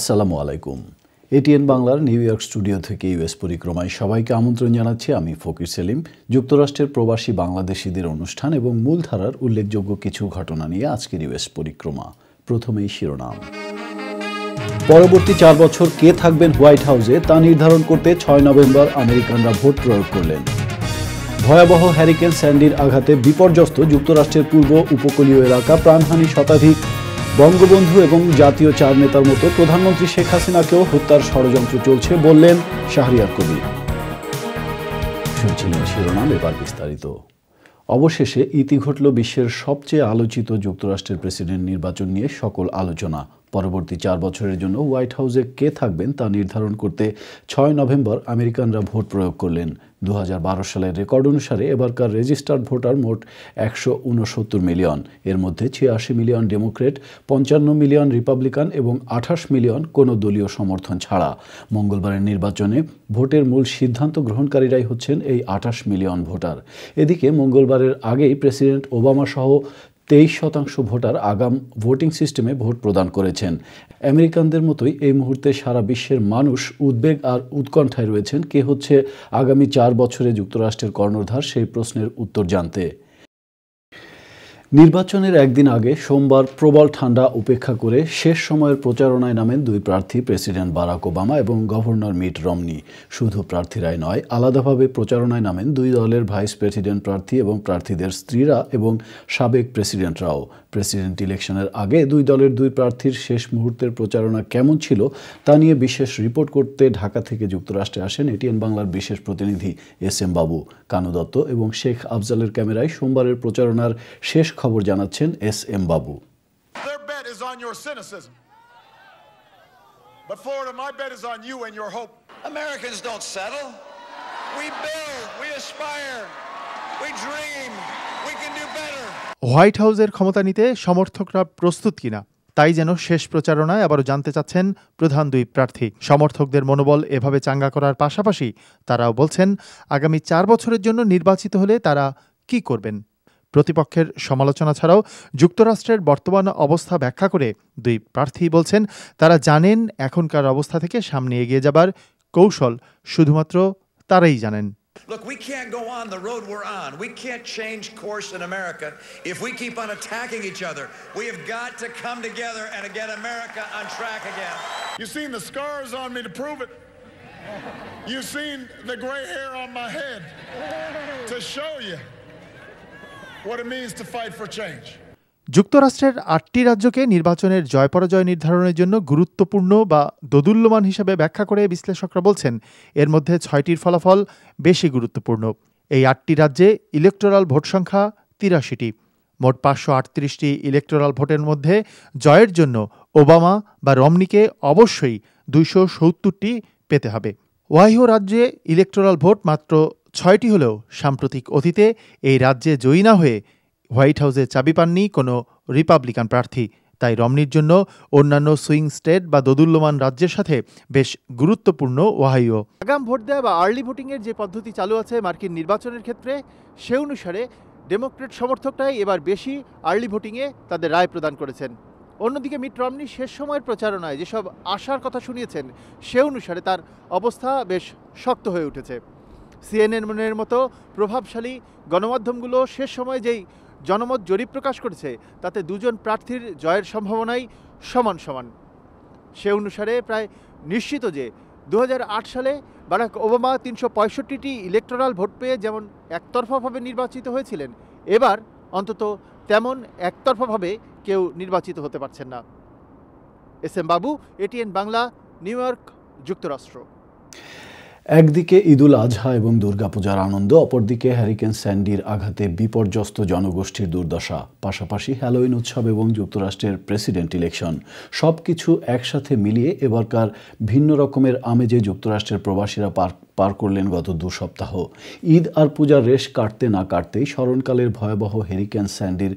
আসসালামু আলাইকুম এটিএন বাংলার নিউ ইয়র্ক স্টুডিও থেকে ইউএস পরিক্রমায় সবাইকে আমন্ত্রণ জানাচ্ছি আমি ফকির সেলিম যুক্তরাষ্ট্রের প্রবাসী বাংলাদেশিদের অনুষ্ঠান এবং মূলধারার উল্লেখযোগ্য কিছু ঘটনা নিয়ে আজকের ইউএস পরিক্রমা প্রথমেই শিরোনাম পরবর্তী চার বছর কে থাকবেন হোয়াইট হাউসে তা নির্ধারণ করতে ছয় নভেম্বর আমেরিকানরা ভোট প্রয়োগ করলেন ভয়াবহ হ্যারিকেন স্যান্ডির আঘাতে বিপর্যস্ত যুক্তরাষ্ট্রের পূর্ব উপকূলীয় এলাকা প্রাণহানি শতাধিক বঙ্গবন্ধু এবং জাতীয় চার নেতার মতো প্রধানমন্ত্রী শেখ হাসিনাকেও হত্যার ষড়যন্ত্র চলছে বললেন শাহরিয়ার কবির শুনছিলেন শিরোনাম এবার বিস্তারিত অবশেষে ইতি ঘটল বিশ্বের সবচেয়ে আলোচিত যুক্তরাষ্ট্রের প্রেসিডেন্ট নির্বাচন নিয়ে সকল আলোচনা পরবর্তী চার বছরের জন্য হোয়াইট হাউসে কে থাকবেন তা নির্ধারণ করতে ছয় নভেম্বর আমেরিকানরা ভোট প্রয়োগ করলেন দু সালের রেকর্ড অনুসারে এবারকার রেজিস্টার্ড ভোটার মোট একশো মিলিয়ন এর মধ্যে ছিয়াশি মিলিয়ন ডেমোক্রেট পঞ্চান্ন মিলিয়ন রিপাবলিকান এবং আঠাশ মিলিয়ন কোনো দলীয় সমর্থন ছাড়া মঙ্গলবারের নির্বাচনে ভোটের মূল সিদ্ধান্ত গ্রহণকারীরাই হচ্ছেন এই আঠাশ মিলিয়ন ভোটার এদিকে মঙ্গলবারের আগেই প্রেসিডেন্ট ওবামা সহ তেইশ শতাংশ ভোটার আগাম ভোটিং সিস্টেমে ভোট প্রদান করেছেন আমেরিকানদের মতোই এই মুহূর্তে সারা বিশ্বের মানুষ উদ্বেগ আর উৎকণ্ঠায় রয়েছেন কে হচ্ছে আগামী চার বছরে যুক্তরাষ্ট্রের কর্ণধার সেই প্রশ্নের উত্তর জানতে নির্বাচনের একদিন আগে সোমবার প্রবল ঠান্ডা উপেক্ষা করে শেষ সময়ের প্রচারণায় নামেন দুই প্রার্থী প্রেসিডেন্ট বারাক ওবামা এবং গভর্নর মিট রমনি শুধু প্রার্থীরাই নয় আলাদাভাবে প্রচারণায় নামেন দুই দলের ভাইস প্রেসিডেন্ট প্রার্থী এবং প্রার্থীদের স্ত্রীরা এবং সাবেক প্রেসিডেন্টরাও প্রেসিডেন্ট ইলেকশনের আগে দুই দলের দুই প্রার্থীর শেষ মুহূর্তের প্রচারণা কেমন ছিল তা নিয়ে বিশেষ রিপোর্ট করতে ঢাকা থেকে যুক্তরাষ্ট্রে আসেন এটিএন বাংলার বিশেষ প্রতিনিধি এস এম বাবু কানু দত্ত এবং শেখ আফজালের ক্যামেরায় সোমবারের প্রচারণার শেষ খবর জানাচ্ছেন এস এম বাবু হোয়াইট হাউসের ক্ষমতা নিতে সমর্থকরা প্রস্তুত কিনা তাই যেন শেষ প্রচারণায় আবারও জানতে চাচ্ছেন প্রধান দুই প্রার্থী সমর্থকদের মনোবল এভাবে চাঙ্গা করার পাশাপাশি তারাও বলছেন আগামী চার বছরের জন্য নির্বাচিত হলে তারা কি করবেন প্রতিপক্ষের সমালোচনা ছাড়াও যুক্তরাষ্ট্রের বর্তমান অবস্থা ব্যাখ্যা করে দুই প্রার্থী বলছেন তারা জানেন এখনকার অবস্থা থেকে সামনে এগিয়ে যাবার কৌশল শুধুমাত্র তারাই জানেন Look, we can't go on the road we're on. We can't change course in America if we keep on attacking each other. We have got to come together and get America on track again. You've seen the scars on me to prove it. You've seen the gray hair on my head to show you. যুক্তরাষ্ট্রের আটটি রাজ্যকে নির্বাচনের জয় পরাজয় নির্ধারণের জন্য গুরুত্বপূর্ণ বা দোদুল্যমান হিসেবে ব্যাখ্যা করে বিশ্লেষকরা বলছেন এর মধ্যে ছয়টির ফলাফল বেশি গুরুত্বপূর্ণ এই আটটি রাজ্যে ইলেকটোরাল ভোট সংখ্যা তিরাশিটি মোট পাঁচশো আটত্রিশটি ইলেকটোরাল ভোটের মধ্যে জয়ের জন্য ওবামা বা রমনিকে অবশ্যই দুইশো সত্তরটি পেতে হবে ওয়াইহো রাজ্যে ইলেকটোরাল ভোট মাত্র ছয়টি হলেও সাম্প্রতিক অতীতে এই রাজ্যে জয়ী না হয়ে হোয়াইট হাউসে চাবি পাননি কোনো রিপাবলিকান প্রার্থী তাই রমনির জন্য অন্যান্য সুইং স্টেট বা দদুল্যমান রাজ্যের সাথে বেশ গুরুত্বপূর্ণ ওহাইও আগাম ভোট দেওয়া বা আর্লি ভোটিংয়ের যে পদ্ধতি চালু আছে মার্কিন নির্বাচনের ক্ষেত্রে সে অনুসারে ডেমোক্রেট সমর্থকরাই এবার বেশি আর্লি ভোটিংয়ে তাদের রায় প্রদান করেছেন অন্যদিকে মিট রমনি শেষ সময়ের প্রচারণায় যেসব আশার কথা শুনিয়েছেন সে অনুসারে তার অবস্থা বেশ শক্ত হয়ে উঠেছে সিএনএনের মতো প্রভাবশালী গণমাধ্যমগুলো শেষ সময় যেই জনমত জরিপ প্রকাশ করেছে তাতে দুজন প্রার্থীর জয়ের সম্ভাবনাই সমান সমান সে অনুসারে প্রায় নিশ্চিত যে দু সালে বারাক ওবামা তিনশো পঁয়ষট্টিটি ইলেকট্রাল ভোট পেয়ে যেমন একতরফাভাবে নির্বাচিত হয়েছিলেন এবার অন্তত তেমন একতরফাভাবে কেউ নির্বাচিত হতে পারছেন না S M Babu ATN Bangla New York যুক্তরাষ্ট্র একদিকে ঈদুল আজহা এবং দুর্গাপূজার আনন্দ অপরদিকে হ্যারিকেন স্যান্ডির আঘাতে বিপর্যস্ত জনগোষ্ঠীর দুর্দশা পাশাপাশি হ্যালোইন উৎসব এবং যুক্তরাষ্ট্রের প্রেসিডেন্ট ইলেকশন সব কিছু একসাথে মিলিয়ে এবারকার ভিন্ন রকমের আমেজে যুক্তরাষ্ট্রের প্রবাসীরা পার পার করলেন গত দু সপ্তাহ ঈদ আর পূজার রেশ কাটতে না কাটতেই স্মরণকালের ভয়াবহ হ্যারিকেন স্যান্ডির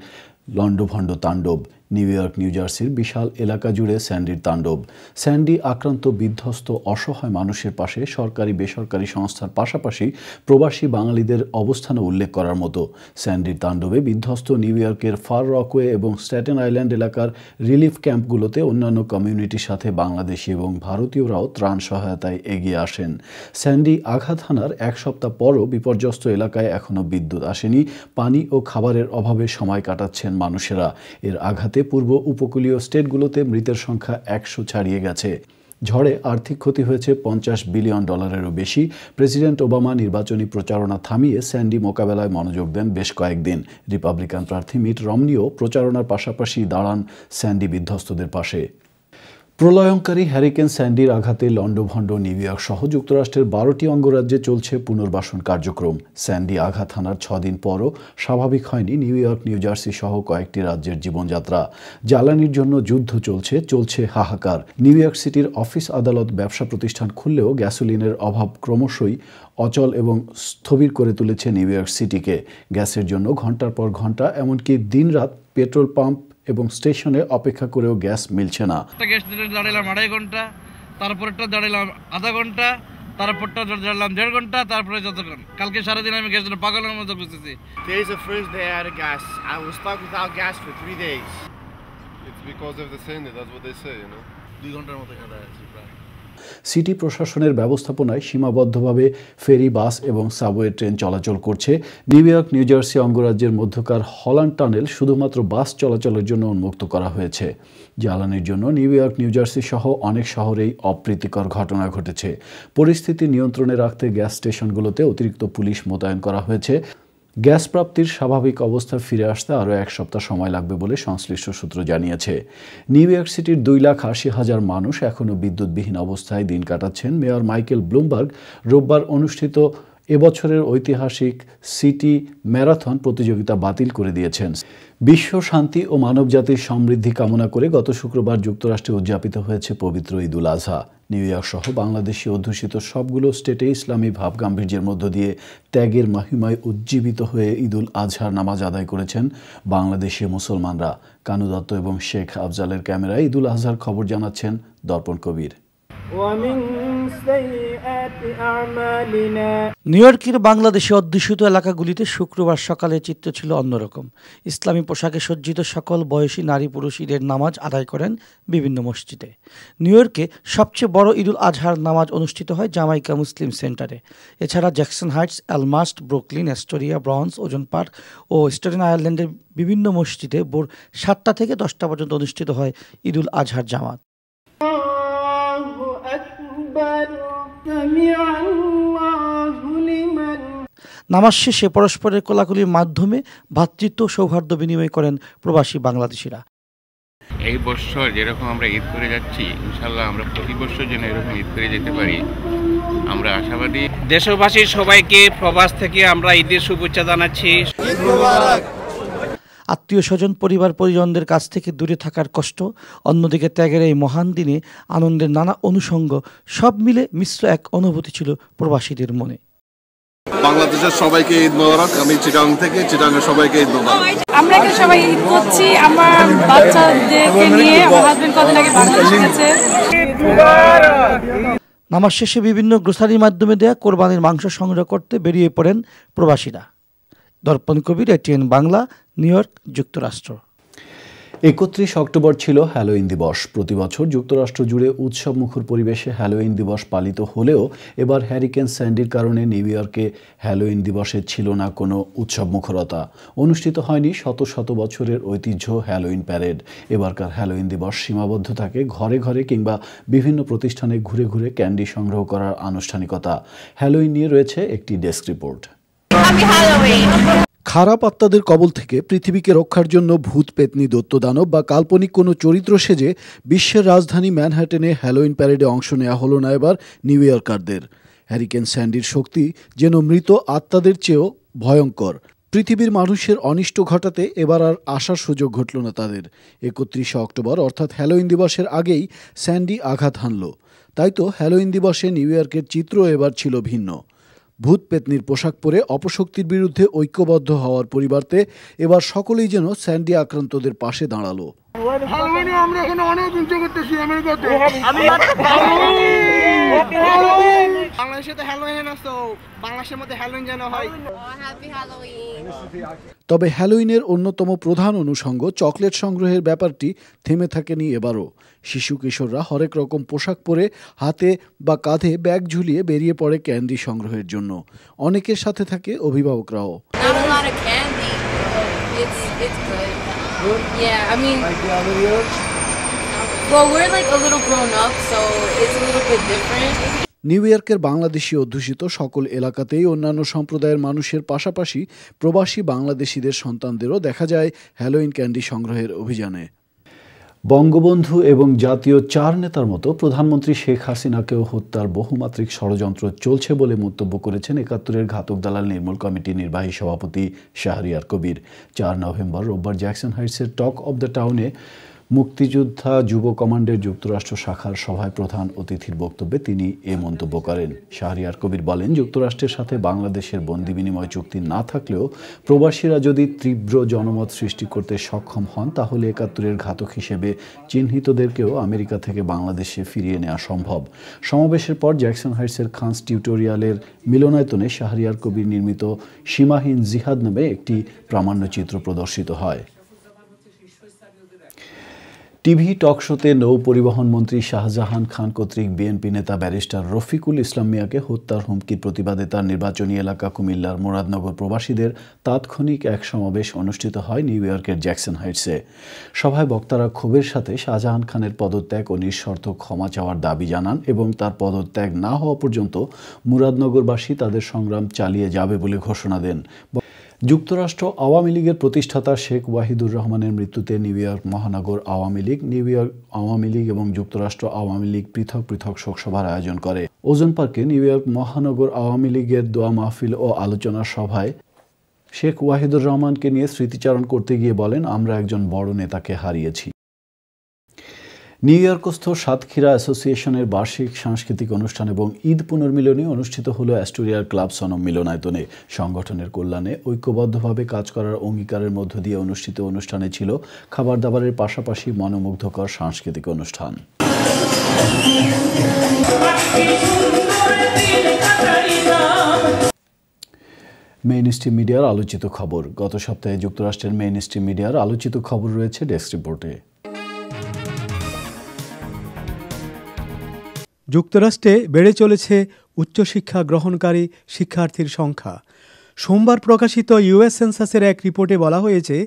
লণ্ডভণ্ড তাণ্ডব নিউ ইয়র্ক নিউ জার্সির বিশাল এলাকা জুড়ে স্যান্ডির তাণ্ডব স্যান্ডি আক্রান্ত বিধ্বস্ত অসহায় মানুষের পাশে সরকারি বেসরকারি সংস্থার পাশাপাশি প্রবাসী বাঙালিদের অবস্থানও উল্লেখ করার মতো স্যান্ডির তাণ্ডবে বিধ্বস্ত নিউ ইয়র্কের ফার রকওয়ে এবং স্ট্যাটেন আইল্যান্ড এলাকার রিলিফ ক্যাম্পগুলোতে অন্যান্য কমিউনিটির সাথে বাংলাদেশি এবং ভারতীয়রাও ত্রাণ সহায়তায় এগিয়ে আসেন স্যান্ডি আঘাত হানার এক সপ্তাহ পরও বিপর্যস্ত এলাকায় এখনও বিদ্যুৎ আসেনি পানি ও খাবারের অভাবে সময় কাটাচ্ছেন মানুষেরা এর আঘাত সাথে পূর্ব উপকূলীয় স্টেটগুলোতে মৃতের সংখ্যা একশো ছাড়িয়ে গেছে ঝড়ে আর্থিক ক্ষতি হয়েছে পঞ্চাশ বিলিয়ন ডলারেরও বেশি প্রেসিডেন্ট ওবামা নির্বাচনী প্রচারণা থামিয়ে স্যান্ডি মোকাবেলায় মনোযোগ দেন বেশ কয়েকদিন রিপাবলিকান প্রার্থী মিট রমনিও প্রচারণার পাশাপাশি দাঁড়ান স্যান্ডি বিধ্বস্তদের পাশে প্রলয়ঙ্কারী হ্যারিকেন স্যান্ডির আঘাতে লন্ডভণ্ড নিউইয়র্ক সহ যুক্তরাষ্ট্রের বারোটি অঙ্গরাজ্যে চলছে পুনর্বাসন কার্যক্রম স্যান্ডি আঘাত হানার ছদিন পরও স্বাভাবিক হয়নি নিউ ইয়র্ক নিউ জার্সি সহ কয়েকটি রাজ্যের জীবনযাত্রা জ্বালানির জন্য যুদ্ধ চলছে চলছে হাহাকার নিউ ইয়র্ক সিটির অফিস আদালত ব্যবসা প্রতিষ্ঠান খুললেও গ্যাসোলিনের অভাব ক্রমশই অচল এবং স্থবির করে তুলেছে নিউ ইয়র্ক সিটিকে গ্যাসের জন্য ঘন্টার পর ঘন্টা এমনকি দিনরাত পেট্রোল পাম্প এবং স্টেশনে অপেক্ষা করেও গ্যাস মিলছে না গ্যাস আড়াই ঘন্টা তারপরেরটা দাঁড়াইলাম আধা ঘন্টা তারপরটা দাঁড়ালাম দেড় ঘন্টা তারপরে যতক্ষণ কালকে সারাদিন আমি গ্যাস পাগলের মতো বুঝতেছি দুই ঘন্টার মতো কাটা আছে সিটি প্রশাসনের ব্যবস্থাপনায় সীমাবদ্ধভাবে ফেরি বাস এবং সাবওয়ে ট্রেন চলাচল করছে নিউ ইয়র্ক নিউ জার্সি অঙ্গরাজ্যের মধ্যকার হল্যান্ড টানেল শুধুমাত্র বাস চলাচলের জন্য উন্মুক্ত করা হয়েছে জ্বালানির জন্য নিউ ইয়র্ক নিউ জার্সি সহ অনেক শহরেই অপ্রীতিকর ঘটনা ঘটেছে পরিস্থিতি নিয়ন্ত্রণে রাখতে গ্যাস স্টেশনগুলোতে অতিরিক্ত পুলিশ মোতায়েন করা হয়েছে গ্যাস প্রাপ্তির স্বাভাবিক অবস্থা ফিরে আসতে আরও এক সপ্তাহ সময় লাগবে বলে সংশ্লিষ্ট সূত্র জানিয়েছে নিউ ইয়র্ক সিটির দুই লাখ আশি হাজার মানুষ এখনও বিদ্যুৎবিহীন অবস্থায় দিন কাটাচ্ছেন মেয়র মাইকেল ব্লুমবার্গ রোববার অনুষ্ঠিত এবছরের ঐতিহাসিক সিটি ম্যারাথন প্রতিযোগিতা বাতিল করে দিয়েছেন বিশ্ব শান্তি ও মানবজাতির সমৃদ্ধি কামনা করে গত শুক্রবার যুক্তরাষ্ট্রে উদযাপিত হয়েছে পবিত্র ঈদ উল আজহা নিউ ইয়র্ক সহ বাংলাদেশি অধ্যুষিত সবগুলো স্টেটে ইসলামী ভাবগাম্ভীর্যের মধ্য দিয়ে ত্যাগের মাহিমায় উজ্জীবিত হয়ে ঈদুল আজহার নামাজ আদায় করেছেন বাংলাদেশি মুসলমানরা কানু দত্ত এবং শেখ আফজালের ক্যামেরায় ঈদুল আজহার খবর জানাচ্ছেন দর্পণ কবির নিউ ইয়র্কের বাংলাদেশে অধ্যুষিত এলাকাগুলিতে শুক্রবার সকালে চিত্র ছিল অন্যরকম ইসলামী পোশাকে সজ্জিত সকল বয়সী নারী পুরুষ ঈদের নামাজ আদায় করেন বিভিন্ন মসজিদে নিউ ইয়র্কে সবচেয়ে বড় ঈদুল আজহার নামাজ অনুষ্ঠিত হয় জামাইকা মুসলিম সেন্টারে এছাড়া Jackson Heights Elmhurst Brooklyn Astoria Bronx Ozone Park ও স্টেটেন আয়ারল্যান্ডের বিভিন্ন মসজিদে ভোর সাতটা থেকে দশটা পর্যন্ত অনুষ্ঠিত হয় ঈদুল আজহার জামাত নামাজ শেষে পরস্পরের কোলাকুলির মাধ্যমে ভ্রাতৃত্ব সৌহার্দ্য বিনিময় করেন প্রবাসী বাংলাদেশিরা এই বছর যেরকম আমরা ঈদ করে যাচ্ছি ইনশাল্লাহ আমরা প্রতি বছর যেন এরকম ঈদ করে যেতে পারি আমরা আশাবাদী দেশবাসী সবাইকে প্রবাস থেকে আমরা ঈদের শুভেচ্ছা জানাচ্ছি আত্মীয় স্বজন পরিবার পরিজনদের কাছ থেকে দূরে থাকার কষ্ট অন্যদিকে ত্যাগের এই মহান দিনে আনন্দের নানা অনুষঙ্গ সব মিলে মিশ্র এক অনুভূতি ছিল প্রবাসীদের মনে বাংলাদেশের সবাইকে ঈদ মোবারক আমি চিটাং থেকে চিটাং এর সবাইকে ঈদ মোবারক আমরা কি সবাই ঈদ করছি আমার বাচ্চাদেরকে নিয়ে আমার হাজবেন্ড কদিন আগে বাংলাদেশ গেছে নামাজ শেষে বিভিন্ন গ্রোসারির মাধ্যমে দেয়া কোরবানির মাংস সংগ্রহ করতে বেরিয়ে পড়েন প্রবাসীরা Darpan Kabir ATN Bangla New York যুক্তরাষ্ট্র একত্রিশ অক্টোবর ছিল হ্যালোইন দিবস প্রতি বছর যুক্তরাষ্ট্র জুড়ে উৎসব মুখর পরিবেশে হ্যালোইন দিবস পালিত হলেও এবার হ্যারিকেন স্যান্ডির কারণে নিউ ইয়র্কে হ্যালোইন দিবসে ছিল না কোনো উৎসব মুখরতা অনুষ্ঠিত হয়নি শত শত বছরের ঐতিহ্য হ্যালোইন প্যারেড এবারকার হ্যালোইন দিবস সীমাবদ্ধ থাকে ঘরে ঘরে কিংবা বিভিন্ন প্রতিষ্ঠানে ঘুরে ঘুরে ক্যান্ডি সংগ্রহ করার আনুষ্ঠানিকতা হ্যালোইন নিয়ে রয়েছে একটি ডেস্ক রিপোর্ট খারাপ আত্মাদের কবল থেকে পৃথিবীকে রক্ষার জন্য ভূত পেতনি দত্তদানব বা কাল্পনিক কোনো চরিত্র সেজে বিশ্বের রাজধানী ম্যানহাটেনে হ্যালোইন প্যারেডে অংশ নেওয়া হলো না এবার নিউ ইয়র্কারদের হ্যারিকেন স্যান্ডির শক্তি যেন মৃত আত্মাদের চেয়েও ভয়ঙ্কর পৃথিবীর মানুষের অনিষ্ট ঘটাতে এবার আর আসার সুযোগ ঘটল না তাদের একত্রিশে অক্টোবর অর্থাৎ হ্যালোইন দিবসের আগেই স্যান্ডি আঘাত হানল তাই তো হ্যালোইন দিবসে নিউ ইয়র্কের চিত্র এবার ছিল ভিন্ন ভূত পেতনির পোশাক পরে অপশক্তির বিরুদ্ধে ঐক্যবদ্ধ হওয়ার পরিবর্তে এবার সকলেই যেন স্যান্ডি আক্রান্তদের পাশে দাঁড়ালো আমরা এখানে অনেক করতেছি আমেরিকাতে তবে হ্যালোইনের অন্যতম প্রধান অনুষঙ্গ চকলেট সংগ্রহের ব্যাপারটি থেমে থাকেনি এবারও শিশু কিশোররা হরেক রকম পোশাক পরে হাতে বা কাঁধে ব্যাগ ঝুলিয়ে বেরিয়ে পড়ে ক্যান্ডি সংগ্রহের জন্য অনেকের সাথে থাকে অভিভাবকরাও It's, it's good. Good? Yeah, I mean. Like the other years? Well, we're like a little grown up, so it's a little bit different. New ইয়র্কের বাংলাদেশি অধ্যুষিত সকল এলাকাতেই অন্যান্য সম্প্রদায়ের মানুষের পাশাপাশি প্রবাসী বাংলাদেশিদের সন্তানদেরও দেখা যায় হ্যালোইন ক্যান্ডি সংগ্রহের অভিযানে বঙ্গবন্ধু এবং জাতীয় চার নেতার মতো প্রধানমন্ত্রী শেখ হাসিনাকেও হত্যার বহুমাত্রিক ষড়যন্ত্র চলছে বলে মন্তব্য করেছেন একাত্তরের ঘাতক দালাল নির্মূল কমিটির নির্বাহী সভাপতি শাহরিয়ার কবির চার নভেম্বর রোববার জ্যাকসন হাইটসের টক অব দ্য টাউনে মুক্তিযোদ্ধা যুব কমান্ডের যুক্তরাষ্ট্র শাখার সভায় প্রধান অতিথির বক্তব্যে তিনি এ মন্তব্য করেন শাহরিয়ার কবির বলেন যুক্তরাষ্ট্রের সাথে বাংলাদেশের বন্দি বিনিময় চুক্তি না থাকলেও প্রবাসীরা যদি তীব্র জনমত সৃষ্টি করতে সক্ষম হন তাহলে একাত্তরের ঘাতক হিসেবে চিহ্নিতদেরকেও আমেরিকা থেকে বাংলাদেশে ফিরিয়ে নেওয়া সম্ভব সমাবেশের পর জ্যাকসন হাইটসের খান্স টিউটোরিয়ালের মিলনায়তনে শাহরিয়ার কবির নির্মিত সীমাহীন জিহাদ নামে একটি প্রামাণ্যচিত্র প্রদর্শিত হয় টিভি টক শোতে নৌ পরিবহন মন্ত্রী শাহজাহান খান কর্তৃক বিএনপি নেতা ব্যারিস্টার রফিকুল ইসলাম মিয়াকে হত্যার হুমকির প্রতিবাদে তার নির্বাচনী এলাকা কুমিল্লার মোরাদনগর প্রবাসীদের তাৎক্ষণিক এক সমাবেশ অনুষ্ঠিত হয় নিউ ইয়র্কের জ্যাকসন হাইটসে সভায় বক্তারা ক্ষোভের সাথে শাহজাহান খানের পদত্যাগ ও নিঃশর্ত ক্ষমা চাওয়ার দাবি জানান এবং তার পদত্যাগ না হওয়া পর্যন্ত মুরাদনগরবাসী তাদের সংগ্রাম চালিয়ে যাবে বলে ঘোষণা দেন যুক্তরাষ্ট্র আওয়ামী লীগের প্রতিষ্ঠাতা শেখ ওয়াহিদুর রহমানের মৃত্যুতে নিউ ইয়র্ক মহানগর Awami League New York Awami League এবং যুক্তরাষ্ট্র আওয়ামী লীগ পৃথক পৃথক শোকসভার আয়োজন করে ওজন পার্কে নিউ ইয়র্ক মহানগর আওয়ামী লীগের দোয়া মাহফিল ও আলোচনা সভায় শেখ ওয়াহিদুর রহমানকে নিয়ে স্মৃতিচারণ করতে গিয়ে বলেন আমরা একজন বড় নেতাকে হারিয়েছি নিউ ইয়র্কস্থ সাতক্ষীরা অ্যাসোসিয়েশনের বার্ষিক সাংস্কৃতিক অনুষ্ঠান এবং ঈদ পুনর্মিলনী অনুষ্ঠিত হল অ্যাস্টোরিয়ার ক্লাব সনম মিলনায়তনে সংগঠনের কল্যাণে ঐক্যবদ্ধভাবে কাজ করার অঙ্গীকারের মধ্য দিয়ে অনুষ্ঠিত অনুষ্ঠানে ছিল খাবার দাবারের পাশাপাশি মনোমুগ্ধকর সাংস্কৃতিক অনুষ্ঠান মেইন স্ট্রিম মিডিয়ার আলোচিত খবর গত সপ্তাহে যুক্তরাষ্ট্রের মেইন স্ট্রিম মিডিয়ার আলোচিত খবর রয়েছে ডেস্ক রিপোর্টে যুক্তরাষ্ট্রে বেড়ে চলেছে উচ্চশিক্ষা গ্রহণকারী শিক্ষার্থীর সংখ্যা সোমবার প্রকাশিত ইউএস সেন্সাসের এক রিপোর্টে বলা হয়েছে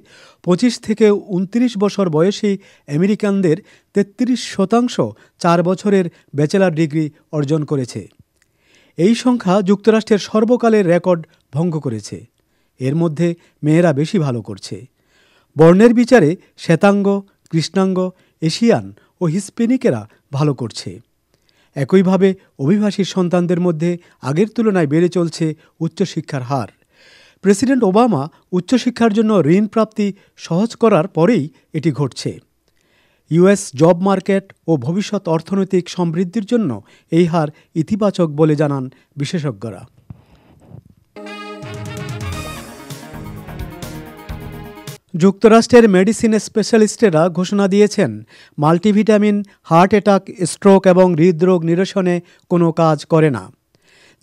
পঁচিশ থেকে উনত্রিশ বছর বয়সী আমেরিকানদের তেত্রিশ শতাংশ চার বছরের ব্যাচেলার ডিগ্রি অর্জন করেছে এই সংখ্যা যুক্তরাষ্ট্রের সর্বকালের রেকর্ড ভঙ্গ করেছে এর মধ্যে মেয়েরা বেশি ভালো করছে বর্ণের বিচারে শ্বেতাঙ্গ কৃষ্ণাঙ্গ এশিয়ান ও হিসপেনিকেরা ভালো করছে একইভাবে অভিবাসীর সন্তানদের মধ্যে আগের তুলনায় বেড়ে চলছে উচ্চশিক্ষার হার প্রেসিডেন্ট ওবামা উচ্চশিক্ষার জন্য ঋণ প্রাপ্তি সহজ করার পরেই এটি ঘটছে ইউএস জব মার্কেট ও ভবিষ্যৎ অর্থনৈতিক সমৃদ্ধির জন্য এই হার ইতিবাচক বলে জানান বিশেষজ্ঞরা যুক্তরাষ্ট্রের মেডিসিন স্পেশালিস্টেরা ঘোষণা দিয়েছেন মাল্টিভিটামিন হার্ট অ্যাটাক স্ট্রোক এবং হৃদরোগ নিরসনে কোনো কাজ করে না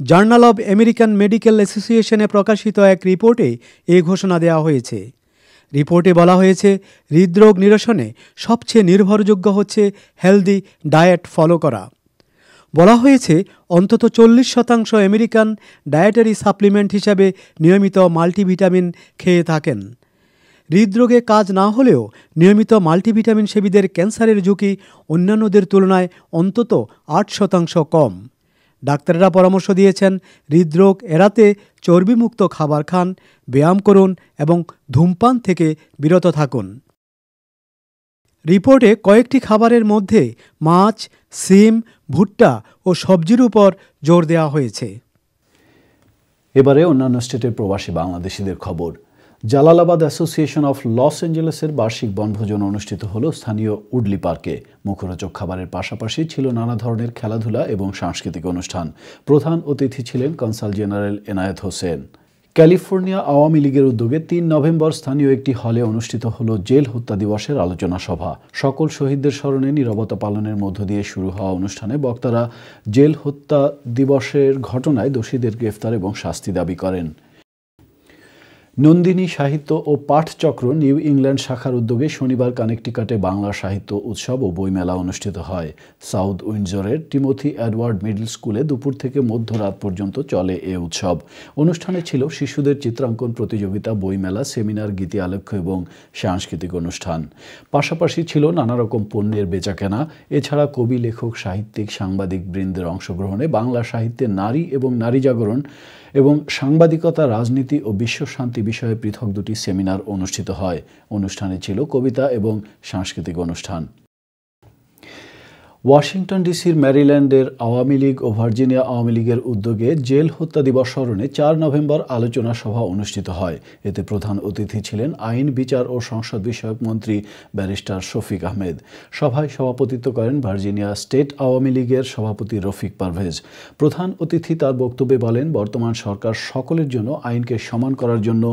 জার্নাল অব আমেরিকান মেডিকেল অ্যাসোসিয়েশনে প্রকাশিত এক রিপোর্টে এ ঘোষণা দেওয়া হয়েছে রিপোর্টে বলা হয়েছে হৃদরোগ নিরসনে সবচেয়ে নির্ভরযোগ্য হচ্ছে হেলদি ডায়েট ফলো করা বলা হয়েছে অন্তত চল্লিশ শতাংশ আমেরিকান ডায়েটারি সাপ্লিমেন্ট হিসাবে নিয়মিত মাল্টিভিটামিন খেয়ে থাকেন হৃদরোগে কাজ না হলেও নিয়মিত মাল্টিভিটামিন সেবীদের ক্যান্সারের ঝুঁকি অন্যান্যদের তুলনায় অন্তত আট শতাংশ কম ডাক্তাররা পরামর্শ দিয়েছেন হৃদরোগ এড়াতে চর্বিমুক্ত খাবার খান ব্যায়াম করুন এবং ধূমপান থেকে বিরত থাকুন রিপোর্টে কয়েকটি খাবারের মধ্যে মাছ সিম ভুট্টা ও সবজির উপর জোর দেওয়া হয়েছে এবারে অন্যান্য স্টেটের প্রবাসী বাংলাদেশিদের খবর জালালাবাদ অ্যাসোসিয়েশন অফ লস অ্যাঞ্জেলেসের বার্ষিক বনভোজন অনুষ্ঠিত হল স্থানীয় উডলি পার্কে মুখরোচক খাবারের পাশাপাশি ছিল নানা ধরনের খেলাধুলা এবং সাংস্কৃতিক অনুষ্ঠান প্রধান অতিথি ছিলেন consul general Enayet Hossain California Awami লীগের উদ্যোগে তিন নভেম্বর স্থানীয় একটি হলে অনুষ্ঠিত হল জেল হত্যা দিবসের আলোচনা সভা সকল শহীদদের স্মরণে নিরবতা পালনের মধ্য দিয়ে শুরু হওয়া অনুষ্ঠানে বক্তারা জেল হত্যা দিবসের ঘটনায় দোষীদের গ্রেফতার এবং শাস্তি দাবি করেন নন্দিনী সাহিত্য ও পাঠচক্র নিউ ইংল্যান্ড শাখার উদ্যোগে শনিবার কানেকটিকাটে বাংলা সাহিত্য উৎসব ও বইমেলা অনুষ্ঠিত হয় সাউথ উইন্ডজরের টিমোথি অ্যাডওয়ার্ড মিডল স্কুলে দুপুর থেকে মধ্যরাত পর্যন্ত চলে এ উৎসব অনুষ্ঠানে ছিল শিশুদের চিত্রাঙ্কন প্রতিযোগিতা বইমেলা সেমিনার গীতি আলেখ্য এবং সাংস্কৃতিক অনুষ্ঠান পাশাপাশি ছিল নানা রকম পণ্যের বেচাকেনা এছাড়া কবি লেখক সাহিত্যিক সাংবাদিক বৃন্দের অংশগ্রহণে বাংলা সাহিত্যে নারী এবং নারী জাগরণ এবং সাংবাদিকতা রাজনীতি ও বিশ্বশান্তি বিষয়ে পৃথক দুটি সেমিনার অনুষ্ঠিত হয় অনুষ্ঠানে ছিল কবিতা এবং সাংস্কৃতিক অনুষ্ঠান ওয়াশিংটন ডিসির ম্যারিল্যান্ডের আওয়ামী লীগ ও ভার্জিনিয়া আওয়ামী লীগের উদ্যোগে জেল হত্যা দিবস স্মরণে চার নভেম্বর আলোচনা সভা অনুষ্ঠিত হয় এতে প্রধান অতিথি ছিলেন আইন বিচার ও সংসদ বিষয়ক মন্ত্রী ব্যারিস্টার শফিক আহমেদ সভায় সভাপতিত্ব করেন ভার্জিনিয়া স্টেট আওয়ামী লীগের সভাপতি রফিক পারভেজ প্রধান অতিথি তার বক্তব্যে বলেন বর্তমান সরকার সকলের জন্য আইনকে সমান করার জন্য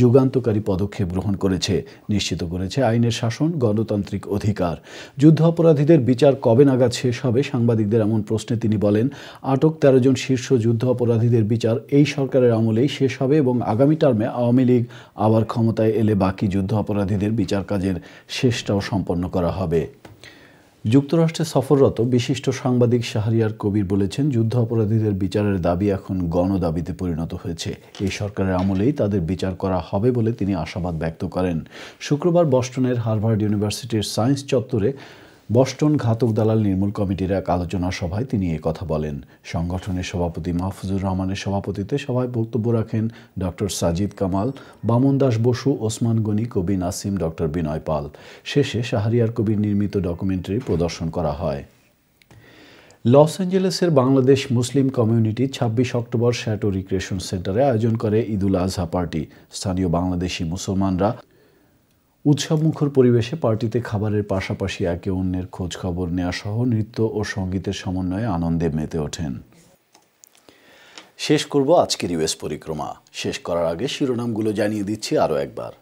যুগান্তকারী পদক্ষেপ গ্রহণ করেছে নিশ্চিত করেছে আইনের শাসন গণতান্ত্রিক অধিকার যুদ্ধাপরাধীদের বিচার কবে না নাগাদ শেষ হবে সাংবাদিকদের এমন প্রশ্নে তিনি বলেন আটক তেরো জন শীর্ষ যুদ্ধ অপরাধীদের বিচার এই সরকারের আমলেই শেষ হবে এবং আগামী টার্মে আওয়ামী লীগ আবার ক্ষমতায় এলে বাকি যুদ্ধ অপরাধীদের বিচার কাজের শেষটাও সম্পন্ন করা হবে যুক্তরাষ্ট্রে সফররত বিশিষ্ট সাংবাদিক শাহরিয়ার কবির বলেছেন যুদ্ধ অপরাধীদের বিচারের দাবি এখন গণদাবিতে পরিণত হয়েছে এই সরকারের আমলেই তাদের বিচার করা হবে বলে তিনি আশাবাদ ব্যক্ত করেন শুক্রবার বস্টনের হার্ভার্ড ইউনিভার্সিটির সায়েন্স চত্বরে বস্টন ঘাতক দালাল নির্মূল কমিটির এক আলোচনা সভায় তিনি কথা বলেন সংগঠনের সভাপতি মাহফুজুর রহমানের সভাপতিত্বে সভায় বক্তব্য রাখেন ডক্টর সাজিদ কামাল বামন দাস বসু ওসমান গনি কবি নাসিম ডক্টর বিনয় পাল শেষে শাহরিয়ার কবির নির্মিত ডকুমেন্টারি প্রদর্শন করা হয় লস অ্যাঞ্জেলেসের Bangladesh Muslim community ২৬ October Chateau Recreation সেন্টারে আয়োজন করে ঈদুল আজহা পার্টি স্থানীয় বাংলাদেশি মুসলমানরা উৎসবমুখর পরিবেশে পার্টিতে খাবারের পাশাপাশি একে অন্যের খোঁজ খবর নেওয়া সহ নৃত্য ও সঙ্গীতের সমন্বয়ে আনন্দে মেতে ওঠেন শেষ করব আজকের ইউএস পরিক্রমা শেষ করার আগে শিরোনামগুলো জানিয়ে দিচ্ছি আরও একবার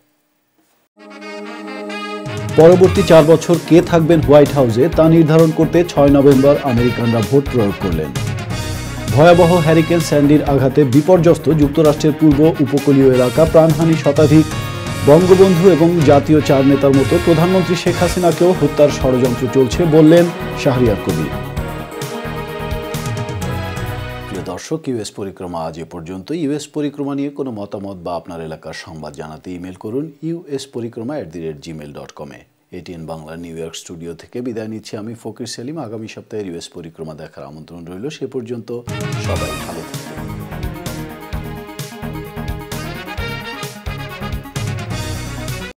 পরবর্তী চার বছর কে থাকবেন হোয়াইট হাউসে তা নির্ধারণ করতে ছয় নভেম্বর আমেরিকানরা ভোট প্রয়োগ করলেন ভয়াবহ হ্যারিকেন স্যান্ডির আঘাতে বিপর্যস্ত যুক্তরাষ্ট্রের পূর্ব উপকূলীয় এলাকা প্রাণহানি শতাধিক বঙ্গবন্ধু এবং জাতীয় চার নেতার মতো প্রধানমন্ত্রী শেখ হাসিনাকেও হত্যার ষড়যন্ত্র চলছে বললেন শাহরিয়ার কবির প্রিয় দর্শক ইউএস পরিক্রমা আজ এ পর্যন্ত ইউএস পরিক্রমা নিয়ে কোনো মতামত বা আপনার এলাকার সংবাদ জানাতে ইমেল করুন ইউএস পরিক্রমা at the rate Gmail dot কমে ATN Bangla New York studio থেকে বিদায় নিচ্ছি আমি ফকির সেলিম আগামী সপ্তাহের ইউএস পরিক্রমা দেখার আমন্ত্রণ রইল সে পর্যন্ত সবাই ভালো থাকুন